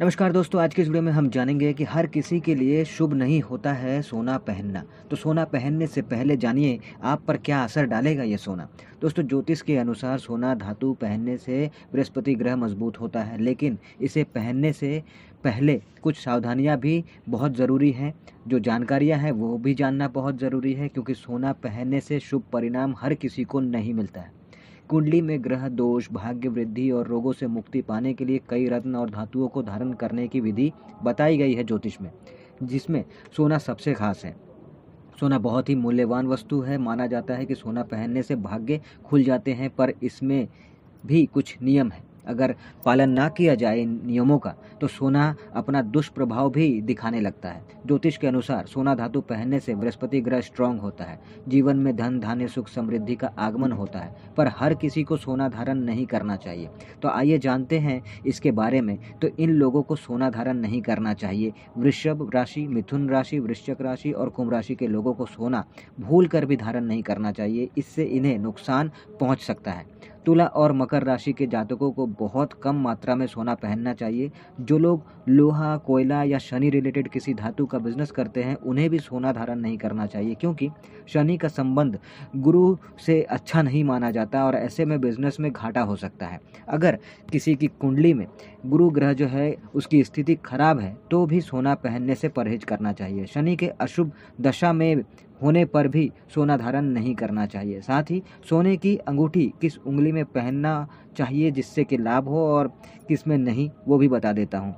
नमस्कार दोस्तों आज के इस वीडियो में हम जानेंगे कि हर किसी के लिए शुभ नहीं होता है सोना पहनना तो सोना पहनने से पहले जानिए आप पर क्या असर डालेगा ये सोना दोस्तों ज्योतिष के अनुसार सोना धातु पहनने से बृहस्पति ग्रह मजबूत होता है लेकिन इसे पहनने से पहले कुछ सावधानियां भी बहुत ज़रूरी हैं जो जानकारियां हैं वो भी जानना बहुत ज़रूरी है क्योंकि सोना पहनने से शुभ परिणाम हर किसी को नहीं मिलता है कुंडली में ग्रह दोष भाग्य वृद्धि और रोगों से मुक्ति पाने के लिए कई रत्न और धातुओं को धारण करने की विधि बताई गई है ज्योतिष में जिसमें सोना सबसे खास है सोना बहुत ही मूल्यवान वस्तु है माना जाता है कि सोना पहनने से भाग्य खुल जाते हैं पर इसमें भी कुछ नियम है अगर पालन ना किया जाए इन नियमों का तो सोना अपना दुष्प्रभाव भी दिखाने लगता है ज्योतिष के अनुसार सोना धातु पहनने से बृहस्पति ग्रह स्ट्रांग होता है जीवन में धन धान्य सुख समृद्धि का आगमन होता है पर हर किसी को सोना धारण नहीं करना चाहिए तो आइए जानते हैं इसके बारे में तो इन लोगों को सोना धारण नहीं करना चाहिए वृषभ राशि मिथुन राशि वृश्चक राशि और कुंभ राशि के लोगों को सोना भूल कर भी धारण नहीं करना चाहिए इससे इन्हें नुकसान पहुँच सकता है तुला और मकर राशि के जातकों को बहुत कम मात्रा में सोना पहनना चाहिए जो लोग लोहा कोयला या शनि रिलेटेड किसी धातु का बिजनेस करते हैं उन्हें भी सोना धारण नहीं करना चाहिए क्योंकि शनि का संबंध गुरु से अच्छा नहीं माना जाता और ऐसे में बिजनेस में घाटा हो सकता है अगर किसी की कुंडली में गुरु ग्रह जो है उसकी स्थिति खराब है तो भी सोना पहनने से परहेज करना चाहिए शनि के अशुभ दशा में होने पर भी सोना धारण नहीं करना चाहिए साथ ही सोने की अंगूठी किस उंगली में पहनना चाहिए जिससे कि लाभ हो और किस में नहीं वो भी बता देता हूँ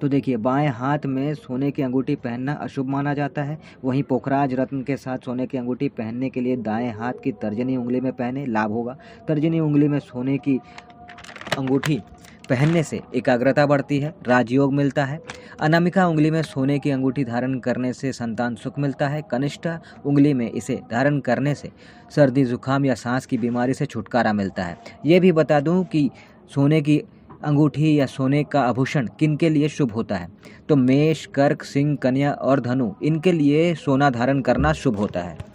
तो देखिए बाएं हाथ में सोने की अंगूठी पहनना अशुभ माना जाता है वहीं पोखराज रत्न के साथ सोने की अंगूठी पहनने के लिए दाएं हाथ की तर्जनी उंगली में पहने लाभ होगा तर्जनी उंगली में सोने की अंगूठी पहनने से एकाग्रता बढ़ती है राजयोग मिलता है अनामिका उंगली में सोने की अंगूठी धारण करने से संतान सुख मिलता है कनिष्ठा उंगली में इसे धारण करने से सर्दी जुकाम या सांस की बीमारी से छुटकारा मिलता है ये भी बता दूँ कि सोने की अंगूठी या सोने का आभूषण किन के लिए शुभ होता है तो मेष कर्क सिंह कन्या और धनु इनके लिए सोना धारण करना शुभ होता है